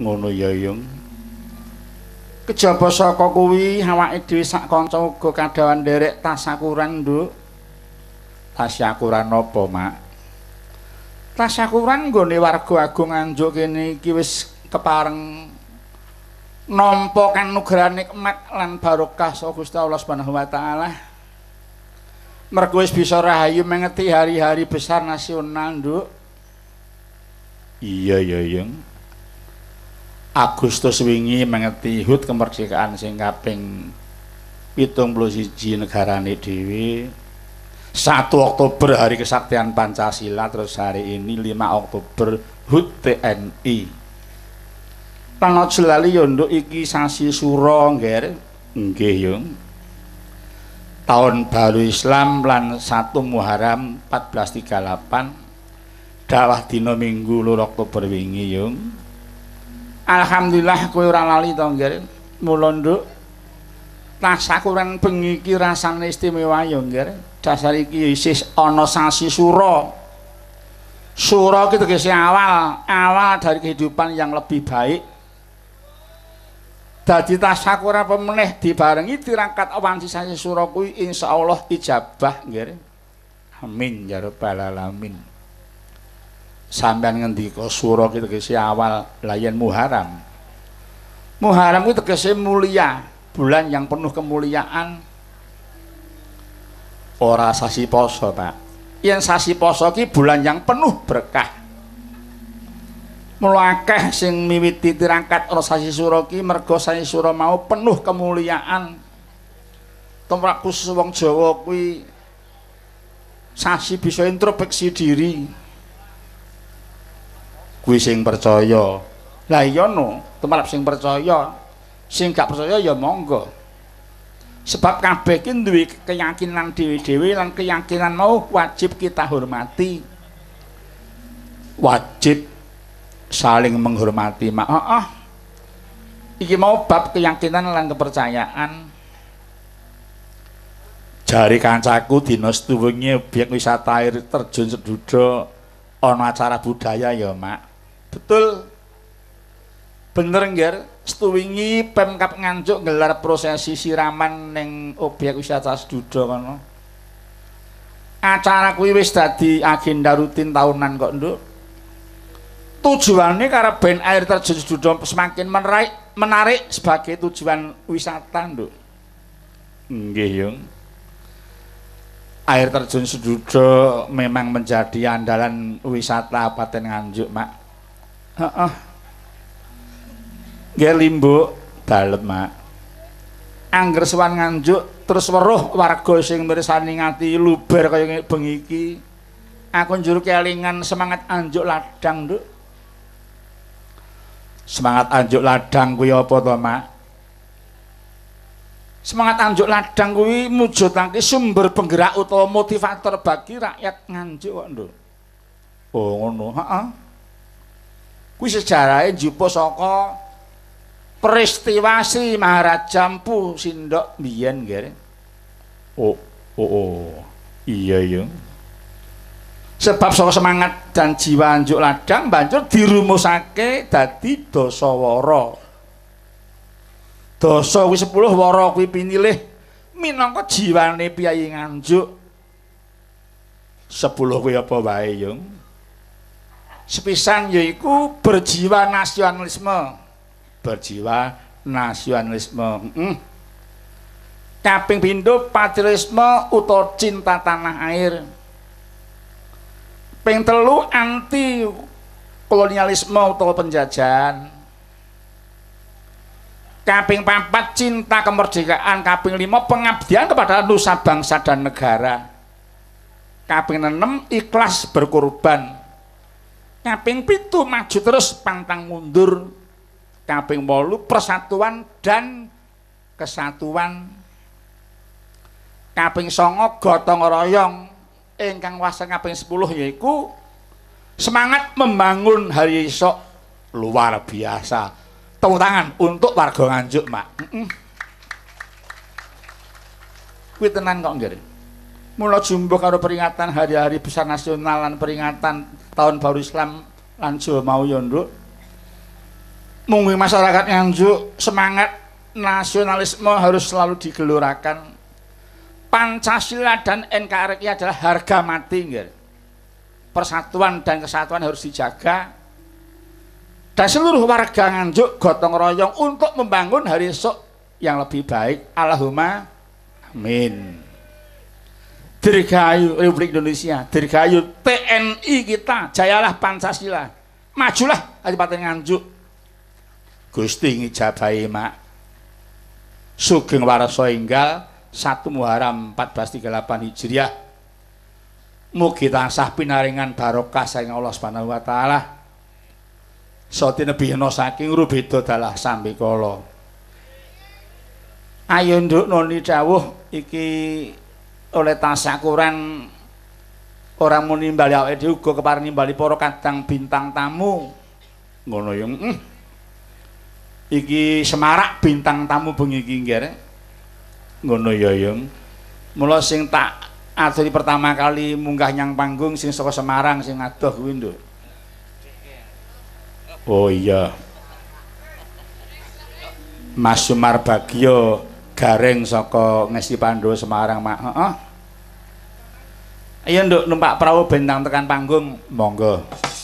ngono ya yung kejaba saka kuwi awake dhewe sak kanca uga kadawan nderek tasakuran aku kurang nduk tas napa mak tasakuran aku kurang nggone warga agung anjuk kene iki wis kepareng nampa kanugrahan nikmat lan barokah saka Gusti Allah Subhanahu wa taala mergo wis bisa rahayu mengeti hari-hari besar nasional nduk iya iya yung Agustus wingi mengeti hut kemerdekaan sing kaping 71 negarane dhewe 1 Oktober hari kesaktian Pancasila terus hari ini 5 Oktober hut TNI Tanggal selali yondo iki sasi suro ngger nggih yung tahun baru Islam lan 1 Muharram 1438 dawah dino minggu lor Oktober wingi yung Alhamdulillah kowe ora lali to, Nger. Mula nduk tasakuran bengi iki rasane istimewa ya, Nger. Dasar iki isih ana sasi sura. Sura iki tegese awal, awal dari kehidupan yang lebih baik. Dadi tasakuran pemeneh dibarengi dirangkat wangi sasi sura kuwi insyaallah ijabah, Nger. Amin ya rabbal alamin. sampean ngendika suro ki tegese awal layen Muharram. Muharram ku tegese mulia, bulan yang penuh kemuliaan. Ora sasi poso, Pak. Yen sasi poso ki bulan yang penuh berkah. Mulakeh sing miwiti tirangkat ora sasi suro ki mergo sasi suro mau penuh kemuliaan. Tumrap khusus wong Jawa kuwi sasi bisa introspeksi diri, kuwi sing percaya lah iya no tumarap sing percaya sing gak percaya ya monggo sebab kabeh ki duwe keyakinan dhewe-dhewe lan keyakinan mau wajib kita hormati wajib saling menghormati mak oh, oh. iki mau bab keyakinan lan kepercayaan jari kancaku dina setuwengi biak wisata air terjun sedudo ana acara budaya ya mak Betul. Bener ngger, setuwingi Pemkap Nganjuk gelar prosesi siraman neng obyek wisata Sedudo kono. Acara kuwi wis dadi agenda rutin tahunan kok, Nduk. Tujuannya karena ben air terjun Sedudo semakin menarik, menarik sebagai tujuan wisata, Nduk. Nggih, Yung. Air terjun Sedudo memang menjadi andalan wisata Paten Nganjuk, Mak. Heeh. Nggih, dalem, Mak. Angger sowan nganjuk terus weruh warga sing mirsani ngati luber kaya bengi iki. Aku njur kelingan semangat anjuk ladang, Nduk. Semangat anjuk ladang kuwi apa to, Mak? Semangat anjuk ladang kuwi mujudake sumber penggerak utawa motivator bagi rakyat nganjuk kok, Nduk. Oh, ngono. Heeh. kuwi sejarahe jupuk saka peristiwa si Maharajampu sindok biyen nggih. Oh, oh, oh. Iya, yung. Sebab saka semangat dan jiwa anjuk ladang banjur dirumusake dadi dasawara. Dasa kuwi 10 wara kuwi pinilih minangka jiwane piyayi nganjuk. 10 kuwi apa wae, Yung? sepisan yaiku berjiwa nasionalisme berjiwa nasionalisme mm. kaping pindho patriotisme utawa cinta tanah air ping telu anti kolonialisme utawa penjajahan kaping papat cinta kemerdekaan kaping lima pengabdian kepada nusa bangsa dan negara kaping enam ikhlas berkorban kaping pitu maju terus pantang mundur kaping wolu persatuan dan kesatuan kaping songo gotong royong ingkang wasa kaping 10 yaiku semangat membangun hari esok luar biasa tepuk tangan untuk warga nganjuk mak kuwi tenan kok nggih mula jumbo karo peringatan hari-hari besar nasional lan peringatan tahun baru Islam lanjut mau yonduk ya, mungkin masyarakat Nganjuk semangat nasionalisme harus selalu digelorakan Pancasila dan NKRI adalah harga mati enggak? persatuan dan kesatuan harus dijaga dan seluruh warga Nganjuk gotong royong untuk membangun hari esok yang lebih baik Allahumma amin Dirgahayu Republik Indonesia, Dirgahayu TNI kita, jayalah Pancasila. Majulah Kabupaten Nganjuk. Gusti ngijabahi, Mak. Sugeng warsa enggal 1 Muharram 1438 Hijriah. Mugi tansah pinaringan barokah saking Allah Subhanahu wa taala. Sote nebihna saking rubeda dalah sami kala. Ayo nduk noni dawuh iki oleh tasakuran orang mau nimbali awal itu juga kepada nimbali poro kadang bintang tamu ngono yang mm. iki semarak bintang tamu bengi gingger ngono ya yang mula sing tak atri pertama kali munggah nyang panggung sing soko semarang sing ngadoh windu oh iya Mas Sumar Bagyo garing saka Ngesti Pandhu Semarang, Mak. Heeh. Ayo nduk numpak prau bentang tekan panggung, monggo.